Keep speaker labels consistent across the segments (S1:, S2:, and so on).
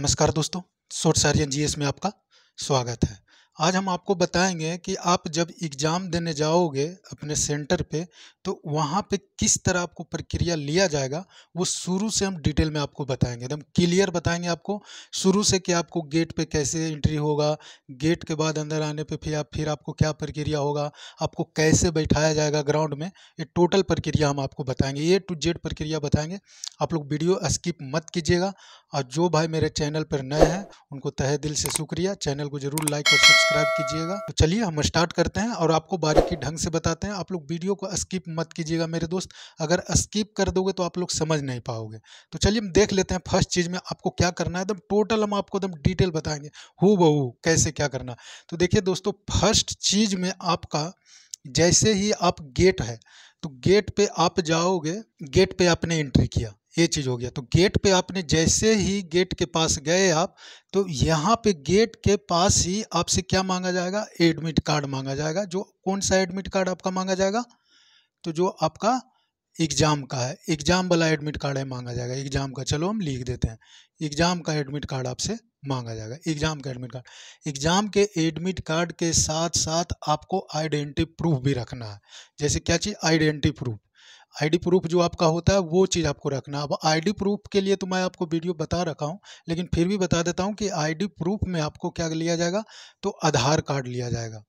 S1: नमस्कार दोस्तों Schott surgeon GS में आपका स्वागत है आज हम आपको बताएंगे कि आप जब एग्ज़ाम देने जाओगे अपने सेंटर पे तो वहाँ पे किस तरह आपको प्रक्रिया लिया जाएगा वो शुरू से हम डिटेल में आपको बताएंगे एकदम क्लियर बताएंगे आपको शुरू से कि आपको गेट पे कैसे एंट्री होगा गेट के बाद अंदर आने पे फिर आप फिर आपको क्या प्रक्रिया होगा आपको कैसे बैठाया जाएगा ग्राउंड में ये टोटल प्रक्रिया हम आपको बताएँगे ए टू जेड प्रक्रिया बताएँगे आप लोग वीडियो स्किप मत कीजिएगा और जो भाई मेरे चैनल पर नए हैं उनको तहे दिल से शुक्रिया चैनल को ज़रूर लाइक और सब्सक्राइब सब्सक्राइब कीजिएगा तो चलिए हम स्टार्ट करते हैं और आपको बारीकी ढंग से बताते हैं आप लोग वीडियो को स्किप मत कीजिएगा मेरे दोस्त अगर स्किप कर दोगे तो आप लोग समझ नहीं पाओगे तो चलिए हम देख लेते हैं फर्स्ट चीज़ में आपको क्या करना है एकदम टोटल हम आपको एकदम डिटेल बताएंगे हु बहू कैसे क्या करना तो देखिए दोस्तों फर्स्ट चीज़ में आपका जैसे ही आप गेट है तो गेट पे आप जाओगे गेट पे आपने एंट्री किया ये चीज़ हो गया तो गेट पे आपने जैसे ही गेट के पास गए आप तो यहाँ पे गेट के पास ही आपसे क्या मांगा जाएगा एडमिट कार्ड मांगा जाएगा जो कौन सा एडमिट कार्ड आपका मांगा जाएगा तो जो आपका एग्ज़ाम का है एग्ज़ाम वाला एडमिट कार्ड है मांगा जाएगा एग्ज़ाम का चलो हम लिख देते हैं एग्ज़ाम का एडमिट कार्ड आपसे मांगा जाएगा एग्ज़ाम का एडमिट कार्ड एग्ज़ाम के एडमिट कार्ड के साथ साथ आपको आइडेंटिटी प्रूफ भी रखना है जैसे क्या चीज़ आइडेंटिटी प्रूफ आईडी प्रूफ जो आपका होता है वो चीज़ आपको रखना अब आईडी प्रूफ के लिए तो मैं आपको वीडियो बता रखा हूँ लेकिन फिर भी बता देता हूँ कि आईडी प्रूफ में आपको क्या लिया जाएगा तो आधार कार्ड लिया जाएगा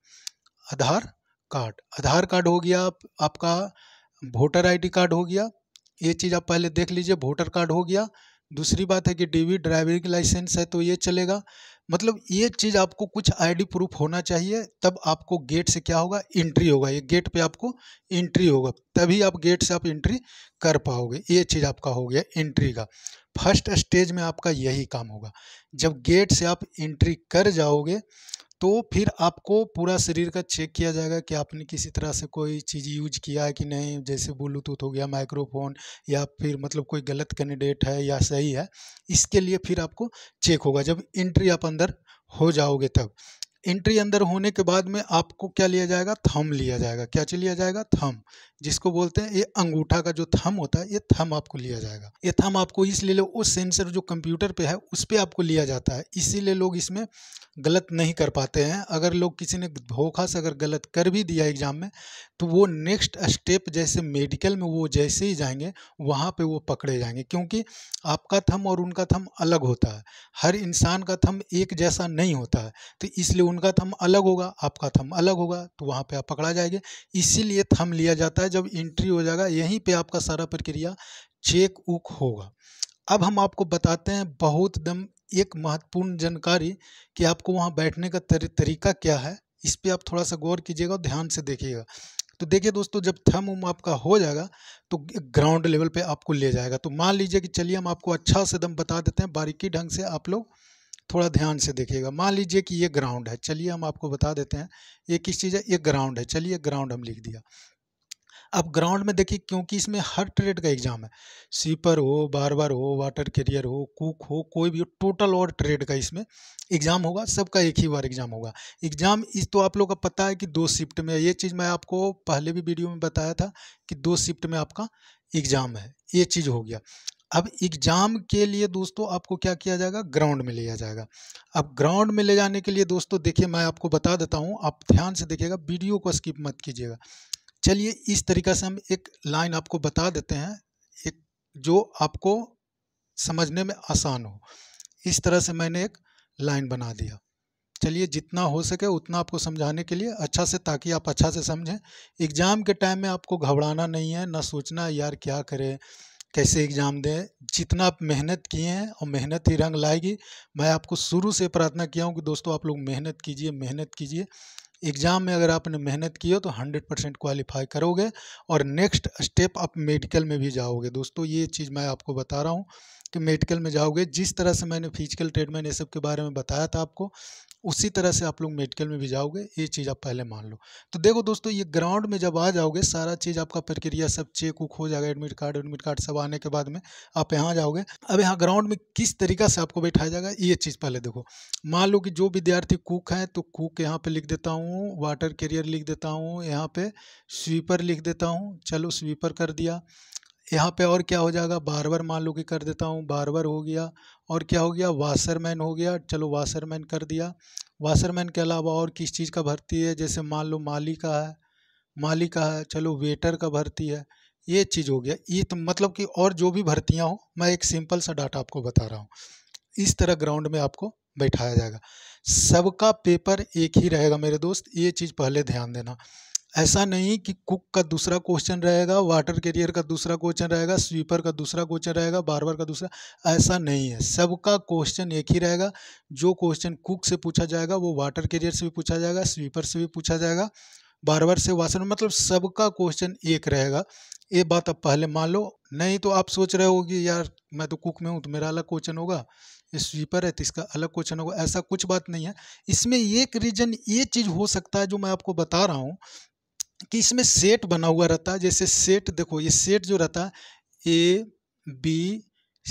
S1: आधार कार्ड आधार कार्ड हो गया आप, आपका वोटर आईडी कार्ड हो गया ये चीज़ आप पहले देख लीजिए वोटर कार्ड हो गया दूसरी बात है कि डीवी ड्राइविंग लाइसेंस है तो ये चलेगा मतलब ये चीज़ आपको कुछ आईडी प्रूफ होना चाहिए तब आपको गेट से क्या होगा एंट्री होगा ये गेट पे आपको एंट्री होगा तभी आप गेट से आप एंट्री कर पाओगे ये चीज़ आपका हो गया एंट्री का फर्स्ट स्टेज में आपका यही काम होगा जब गेट से आप एंट्री कर जाओगे तो फिर आपको पूरा शरीर का चेक किया जाएगा कि आपने किसी तरह से कोई चीज़ यूज किया है कि नहीं जैसे ब्लूटूथ हो गया माइक्रोफोन या फिर मतलब कोई गलत कैंडिडेट है या सही है इसके लिए फिर आपको चेक होगा जब एंट्री आप अंदर हो जाओगे तब एंट्री अंदर होने के बाद में आपको क्या लिया जाएगा थम लिया जाएगा क्या लिया जाएगा थम जिसको बोलते हैं ये अंगूठा का जो थम होता है ये थम आपको लिया जाएगा ये थम आपको इसलिए वो सेंसर जो कंप्यूटर पे है उस पर आपको लिया जाता है इसीलिए लोग इसमें गलत नहीं कर पाते हैं अगर लोग किसी ने धोखा से अगर गलत कर भी दिया एग्ज़ाम में तो वो नेक्स्ट स्टेप जैसे मेडिकल में वो जैसे ही जाएंगे वहाँ पे वो पकड़े जाएंगे क्योंकि आपका थम और उनका थम अलग होता है हर इंसान का थम एक जैसा नहीं होता है तो इसलिए उनका थम अलग होगा आपका थम अलग होगा तो वहाँ पर आप पकड़ा जाएंगे इसीलिए थम लिया जाता है जब एंट्री हो जाएगा यहीं पर आपका सारा प्रक्रिया चेक उक होगा अब हम आपको बताते हैं बहुत दम एक महत्वपूर्ण जानकारी कि आपको वहाँ बैठने का तरीका क्या है इस पर आप थोड़ा सा गौर कीजिएगा और ध्यान से देखिएगा तो देखिए दोस्तों जब थम उम आपका हो जाएगा तो ग्राउंड लेवल पे आपको ले जाएगा तो मान लीजिए कि चलिए हम आपको अच्छा से दम बता देते हैं बारीकी ढंग से आप लोग थोड़ा ध्यान से देखिएगा मान लीजिए कि ये ग्राउंड है चलिए हम आपको बता देते हैं ये किस चीज़ है ये ग्राउंड है चलिए ग्राउंड हम लिख दिया अब ग्राउंड में देखिए क्योंकि इसमें हर ट्रेड का एग्ज़ाम है सीपर हो बार बार हो वाटर कैरियर हो कुक हो कोई भी हो टोटल और ट्रेड का इसमें एग्ज़ाम होगा सबका एक ही बार एग्ज़ाम होगा एग्ज़ाम इस तो आप लोग का पता है कि दो शिफ्ट में ये चीज़ मैं आपको पहले भी वीडियो में बताया था कि दो शिफ्ट में आपका एग्ज़ाम है ये चीज़ हो गया अब एग्ज़ाम के लिए दोस्तों आपको क्या किया जाएगा ग्राउंड में लिया जाएगा अब ग्राउंड में ले जाने के लिए दोस्तों देखिए मैं आपको बता देता हूँ आप ध्यान से देखिएगा वीडियो को स्किप मत कीजिएगा चलिए इस तरीका से हम एक लाइन आपको बता देते हैं एक जो आपको समझने में आसान हो इस तरह से मैंने एक लाइन बना दिया चलिए जितना हो सके उतना आपको समझाने के लिए अच्छा से ताकि आप अच्छा से समझें एग्ज़ाम के टाइम में आपको घबराना नहीं है ना सोचना यार क्या करें कैसे एग्ज़ाम दें जितना आप मेहनत किए हैं और मेहनत ही रंग लाएगी मैं आपको शुरू से प्रार्थना किया हूँ कि दोस्तों आप लोग मेहनत कीजिए मेहनत कीजिए एग्ज़ाम में अगर आपने मेहनत की हो तो 100 परसेंट क्वालिफाई करोगे और नेक्स्ट स्टेप आप मेडिकल में भी जाओगे दोस्तों ये चीज़ मैं आपको बता रहा हूँ कि मेडिकल में जाओगे जिस तरह से मैंने फिजिकल ट्रीटमेंट ये सब के बारे में बताया था आपको उसी तरह से आप लोग मेडिकल में भी जाओगे ये चीज़ आप पहले मान लो तो देखो दोस्तों ये ग्राउंड में जब आ जाओगे सारा चीज़ आपका प्रक्रिया सब चेक उक हो जाएगा एडमिट कार्ड एडमिट कार्ड सब आने के बाद में आप यहाँ जाओगे अब यहाँ ग्राउंड में किस तरीका से आपको बैठाया जाएगा ये चीज़ पहले देखो मान लो कि जो विद्यार्थी कुक है तो कुक यहाँ पर लिख देता हूँ वाटर कैरियर लिख देता हूँ यहाँ पर स्वीपर लिख देता हूँ चलो स्वीपर कर दिया यहाँ पे और क्या हो जाएगा बार बार मान लो कि कर देता हूँ बार बार हो गया और क्या हो गया वासरमैन हो गया चलो वासरमैन कर दिया वासरमैन के अलावा और किस चीज़ का भर्ती है जैसे मान लो माली का है माली का है चलो वेटर का भर्ती है ये चीज़ हो गया ये तो मतलब कि और जो भी भर्तियाँ हों मैं एक सिंपल सा डाटा आपको बता रहा हूँ इस तरह ग्राउंड में आपको बैठाया जाएगा सबका पेपर एक ही रहेगा मेरे दोस्त ये चीज़ पहले ध्यान देना ऐसा नहीं कि कुक का दूसरा क्वेश्चन रहेगा वाटर कैरियर का दूसरा क्वेश्चन रहेगा स्वीपर का दूसरा क्वेश्चन रहेगा बारबर का दूसरा ऐसा नहीं है सबका क्वेश्चन एक ही रहेगा जो क्वेश्चन कुक से पूछा जाएगा वो वाटर कैरियर से भी पूछा जाएगा स्वीपर से भी पूछा जाएगा बारबर से वासन मतलब सबका क्वेश्चन एक रहेगा ये बात आप पहले मान लो नहीं तो आप सोच रहे हो कि यार मैं तो कुक में हूँ तो मेरा अलग क्वेश्चन होगा ये स्वीपर है तो इसका अलग क्वेश्चन होगा ऐसा कुछ बात नहीं है इसमें एक रीज़न ये चीज़ हो सकता है जो मैं आपको बता रहा हूँ कि इसमें सेट बना हुआ रहता है जैसे सेट देखो ये सेट जो रहता है ए बी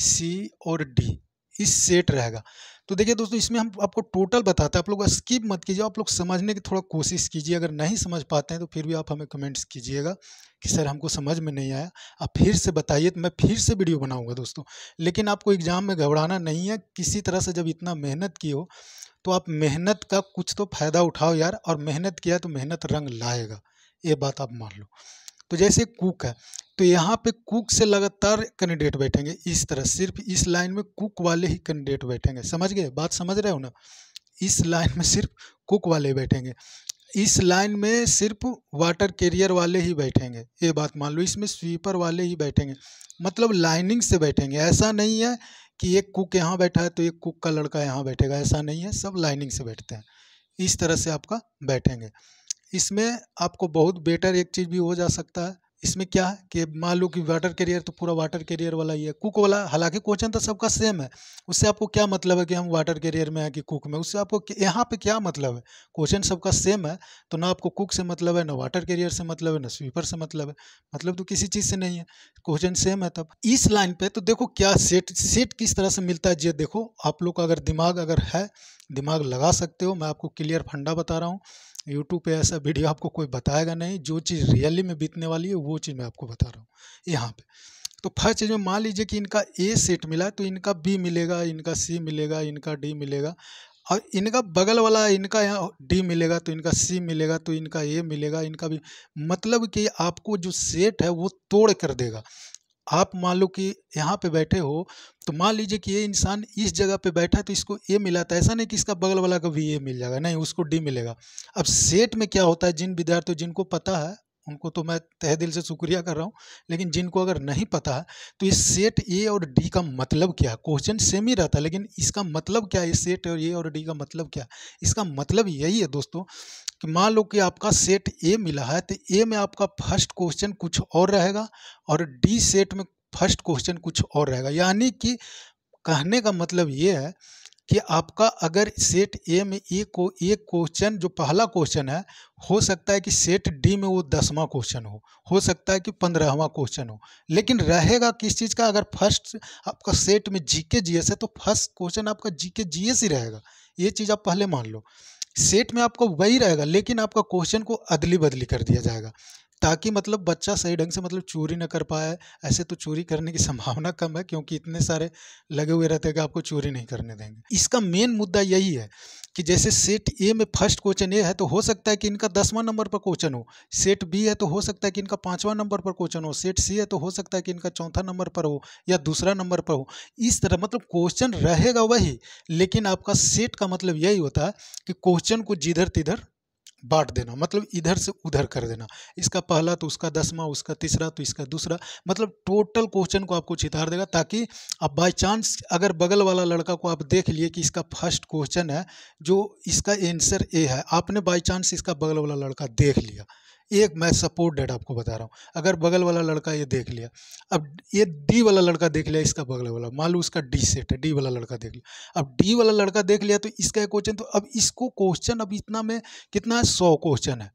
S1: सी और डी इस सेट रहेगा तो देखिए दोस्तों इसमें हम आपको टोटल बताते हैं आप लोग स्किप मत कीजिए आप लोग समझने की थोड़ा कोशिश कीजिए अगर नहीं समझ पाते हैं तो फिर भी आप हमें कमेंट्स कीजिएगा कि सर हमको समझ में नहीं आया आप फिर से बताइए तो मैं फिर से वीडियो बनाऊंगा दोस्तों लेकिन आपको एग्ज़ाम में घबराना नहीं है किसी तरह से जब इतना मेहनत की हो तो आप मेहनत का कुछ तो फ़ायदा उठाओ यार और मेहनत किया तो मेहनत रंग लाएगा ये बात आप मान लो तो जैसे कुक है तो यहाँ पे कुक से लगातार कैंडिडेट बैठेंगे इस तरह सिर्फ इस लाइन में कुक वाले ही कैंडिडेट बैठेंगे समझ गए बात समझ रहे हो ना इस लाइन में सिर्फ कुक वाले बैठेंगे इस लाइन में सिर्फ वाटर कैरियर वाले ही बैठेंगे ये बात मान लो इसमें स्वीपर वाले ही बैठेंगे मतलब लाइनिंग से बैठेंगे ऐसा नहीं है कि एक कुक यहाँ बैठा है तो एक कुक का लड़का यहाँ बैठेगा ऐसा नहीं है सब लाइनिंग से बैठते हैं इस तरह से आपका बैठेंगे इसमें आपको बहुत बेटर एक चीज़ भी हो जा सकता है इसमें क्या है कि मान लो कि वाटर कैरियर तो पूरा वाटर कैरियर वाला ही है कुक वाला हालांकि क्वेश्चन तो सबका सेम है उससे आपको क्या मतलब है कि हम वाटर कैरियर में हैं कि कुक में उससे आपको यहाँ पे क्या मतलब है क्वेश्चन सबका सेम है तो ना आपको कुक से मतलब है ना वाटर कैरियर से मतलब है ना स्वीपर से मतलब है मतलब तो किसी चीज़ से नहीं है क्वेश्चन सेम है तब इस लाइन पर तो देखो क्या सेट सेट किस तरह से मिलता है ये देखो आप लोग का अगर दिमाग अगर है दिमाग लगा सकते हो मैं आपको क्लियर फंडा बता रहा हूँ यूट्यूब पे ऐसा वीडियो आपको कोई बताएगा नहीं जो चीज़ रियली में बीतने वाली है वो चीज़ मैं आपको बता रहा हूँ यहाँ पे तो फर्स्ट चीज़ में मान लीजिए कि इनका ए सेट मिला है तो इनका बी मिलेगा इनका सी मिलेगा इनका डी मिलेगा और इनका बगल वाला इनका यहाँ डी मिलेगा तो इनका सी मिलेगा तो इनका ए मिलेगा इनका भी मतलब कि आपको जो सेट है वो तोड़ कर देगा आप मान लो कि यहाँ पे बैठे हो तो मान लीजिए कि ये इंसान इस जगह पे बैठा है तो इसको ए मिला था ऐसा नहीं कि इसका बगल वाला का भी ए मिल जाएगा नहीं उसको डी मिलेगा अब सेट में क्या होता है जिन विद्यार्थियों जिनको पता है उनको तो मैं तह दिल से शुक्रिया कर रहा हूँ लेकिन जिनको अगर नहीं पता है तो ये सेट ए और डी का मतलब क्या है क्वेश्चन सेम ही रहता है लेकिन इसका मतलब क्या है सेट और ए और डी का मतलब क्या है इसका मतलब यही है दोस्तों कि मान लो कि आपका सेट ए मिला है तो ए में आपका फर्स्ट क्वेश्चन कुछ और रहेगा और डी सेट में फर्स्ट क्वेश्चन कुछ और रहेगा यानी कि कहने का मतलब ये है कि आपका अगर सेट ए में एक को एक क्वेश्चन जो पहला क्वेश्चन है हो सकता है कि सेट डी में वो दसवा क्वेश्चन हो हो सकता है कि पंद्रहवा क्वेश्चन हो लेकिन रहेगा किस चीज़ का अगर फर्स्ट आपका सेट में जीके जीएस है तो फर्स्ट क्वेश्चन आपका जीके जीएस ही रहेगा ये चीज़ आप पहले मान लो सेट में आपका वही रहेगा लेकिन आपका क्वेश्चन को अदली बदली कर दिया जाएगा ताकि मतलब बच्चा सही ढंग से मतलब चोरी ना कर पाए ऐसे तो चोरी करने की संभावना कम है क्योंकि इतने सारे लगे हुए रहते हैं कि आपको चोरी नहीं करने देंगे इसका मेन मुद्दा यही है कि जैसे सेट ए में फर्स्ट क्वेश्चन ए है तो हो सकता है कि इनका दसवां नंबर पर क्वेश्चन हो सेट बी है तो हो सकता है कि इनका पाँचवा नंबर पर क्वेश्चन हो सेट सी है तो हो सकता है कि इनका चौथा नंबर पर हो या दूसरा नंबर पर हो इस तरह मतलब क्वेश्चन रहेगा वही लेकिन आपका सेट का मतलब यही होता है कि क्वेश्चन को जिधर तिधर बांट देना मतलब इधर से उधर कर देना इसका पहला तो उसका दसवां उसका तीसरा तो इसका दूसरा मतलब टोटल क्वेश्चन को आपको छितार देगा ताकि अब बाय चांस अगर बगल वाला लड़का को आप देख लिए कि इसका फर्स्ट क्वेश्चन है जो इसका आंसर ए है आपने बाय चांस इसका बगल वाला लड़का देख लिया एक मैं सपोर्ट डेट आपको बता रहा हूँ अगर बगल वाला लड़का ये देख लिया अब ये डी वाला लड़का देख लिया इसका बगल वाला मान लो उसका डी सेट है डी वाला लड़का देख लिया अब डी वाला लड़का देख लिया तो इसका क्वेश्चन तो अब इसको क्वेश्चन अब इतना में कितना है सौ क्वेश्चन है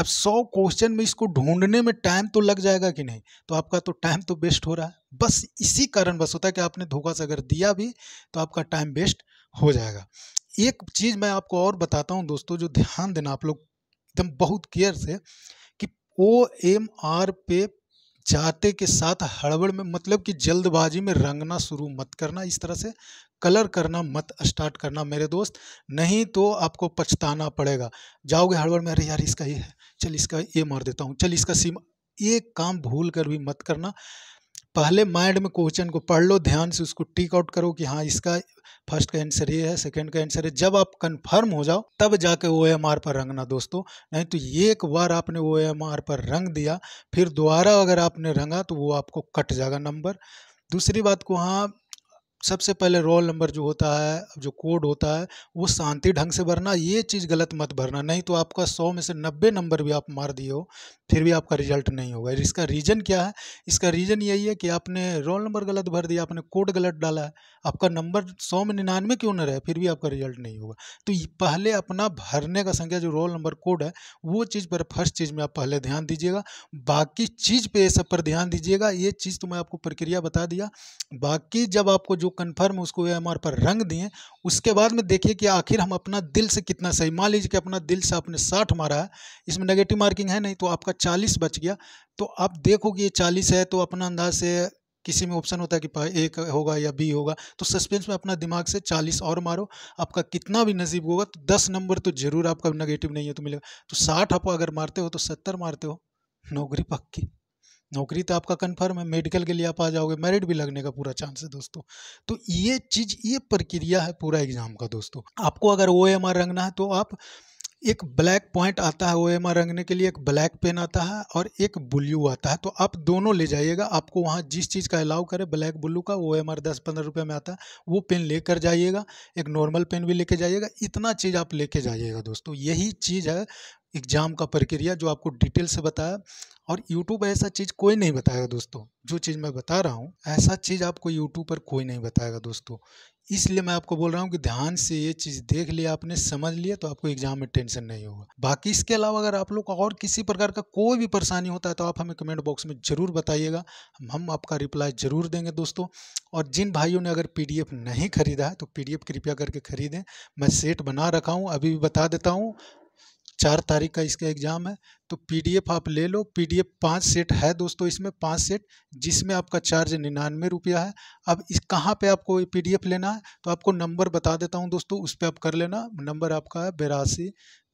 S1: अब सौ क्वेश्चन में इसको ढूंढने में टाइम तो लग जाएगा कि नहीं तो आपका तो टाइम तो वेस्ट हो रहा है बस इसी कारण बस होता है कि आपने धोखा से अगर दिया भी तो आपका टाइम वेस्ट हो जाएगा एक चीज़ मैं आपको और बताता हूँ दोस्तों जो ध्यान देना आप लोग एकदम बहुत केयर से कि ओ एम आर पे जाते के साथ हड़बड़ में मतलब कि जल्दबाजी में रंगना शुरू मत करना इस तरह से कलर करना मत स्टार्ट करना मेरे दोस्त नहीं तो आपको पछताना पड़ेगा जाओगे हड़बड़ में अरे यार इसका ये है चल इसका ये मार देता हूँ चल इसका सिम ये काम भूल कर भी मत करना पहले माइंड में क्वेश्चन को पढ़ लो ध्यान से उसको टिक आउट करो कि हाँ इसका फर्स्ट का आंसर ये है सेकंड का आंसर है जब आप कंफर्म हो जाओ तब जाके ओ एम आर पर रंगना दोस्तों नहीं तो ये एक बार आपने ओ एम आर पर रंग दिया फिर दोबारा अगर आपने रंगा तो वो आपको कट जाएगा नंबर दूसरी बात को हाँ सबसे पहले रोल नंबर जो होता है जो कोड होता है वो शांति ढंग से भरना ये चीज़ गलत मत भरना नहीं तो आपका सौ में से नब्बे नंबर भी आप मार दिए हो फिर भी आपका रिजल्ट नहीं होगा इसका रीज़न क्या है इसका रीज़न यही है कि आपने रोल नंबर गलत भर दिया आपने कोड गलत डाला है आपका नंबर सौ में निन्यानवे क्यों न रहे फिर भी आपका रिजल्ट नहीं होगा तो पहले अपना भरने का संख्या जो रोल नंबर कोड है वो चीज़ पर फर्स्ट चीज़ में आप पहले ध्यान दीजिएगा बाकी चीज़ ये सब पर ध्यान दीजिएगा ये चीज़ तो मैं आपको प्रक्रिया बता दिया बाकी जब आपको जो कन्फर्म उसको एम पर रंग दिए उसके बाद में देखिए कि आखिर हम अपना दिल से कितना सही मान लीजिए कि अपना दिल से आपने साठ मारा है इसमें नेगेटिव मार्किंग है नहीं तो आपका चालीस बच गया तो आप देखो कि ये चालीस है तो अपना अंदाज से किसी में ऑप्शन होता है कि एक होगा या बी होगा तो सस्पेंस में अपना दिमाग से 40 और मारो आपका कितना भी नजीब होगा तो 10 नंबर तो जरूर आपका नेगेटिव नहीं है तो मिलेगा तो 60 आप अगर मारते हो तो 70 मारते हो नौकरी पक्की नौकरी तो आपका कन्फर्म है मेडिकल के लिए आप आ जाओगे मेरिट भी लगने का पूरा चांस है दोस्तों तो ये चीज़ ये प्रक्रिया है पूरा एग्ज़ाम का दोस्तों आपको अगर ओ एम आर रंगना है तो आप एक ब्लैक पॉइंट आता है ओ एम आर रंगने के लिए एक ब्लैक पेन आता है और एक ब्लू आता है तो आप दोनों ले जाइएगा आपको वहाँ जिस चीज़ का अलाउ करे ब्लैक ब्लू का ओ एम आर दस पंद्रह रुपये में आता है वो पेन लेकर जाइएगा एक नॉर्मल पेन भी लेके जाइएगा इतना चीज़ आप लेके जाइएगा दोस्तों यही चीज़ है एग्ज़ाम का प्रक्रिया जो आपको डिटेल से बताया और यूट्यूब ऐसा चीज़ कोई नहीं बताएगा दोस्तों जो चीज़ मैं बता रहा हूँ ऐसा चीज़ आपको यूट्यूब पर कोई नहीं बताएगा दोस्तों इसलिए मैं आपको बोल रहा हूँ कि ध्यान से ये चीज़ देख लिया आपने समझ लिया तो आपको एग्जाम में टेंशन नहीं होगा बाकी इसके अलावा अगर आप लोग और किसी प्रकार का कोई भी परेशानी होता है तो आप हमें कमेंट बॉक्स में ज़रूर बताइएगा हम हम आपका रिप्लाई ज़रूर देंगे दोस्तों और जिन भाइयों ने अगर पी नहीं खरीदा है तो पी कृपया करके खरीदें मैं सेट बना रखा हूँ अभी भी बता देता हूँ चार तारीख का इसका एग्ज़ाम है तो पीडीएफ आप ले लो पीडीएफ पाँच सेट है दोस्तों इसमें पाँच सेट जिसमें आपका चार्ज निन्यानवे रुपया है अब इस कहाँ पे आपको पीडीएफ लेना है तो आपको नंबर बता देता हूँ दोस्तों उस पर आप कर लेना नंबर आपका है बेरासी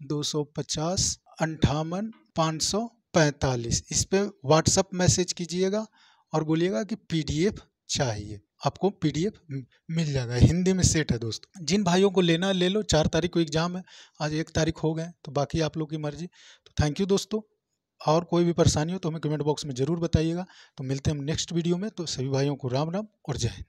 S1: दो सौ पचास अंठावन पाँच सौ पैंतालीस इस पर व्हाट्सअप मैसेज कीजिएगा और बोलिएगा कि पी चाहिए आपको पीडीएफ मिल जाएगा हिंदी में सेट है दोस्तों जिन भाइयों को लेना है ले लो चार तारीख को एग्ज़ाम है आज एक तारीख हो गए तो बाकी आप लोग की मर्जी तो थैंक यू दोस्तों और कोई भी परेशानी हो तो हमें कमेंट बॉक्स में ज़रूर बताइएगा तो मिलते हैं हम नेक्स्ट वीडियो में तो सभी भाइयों को राम राम और जय हिंद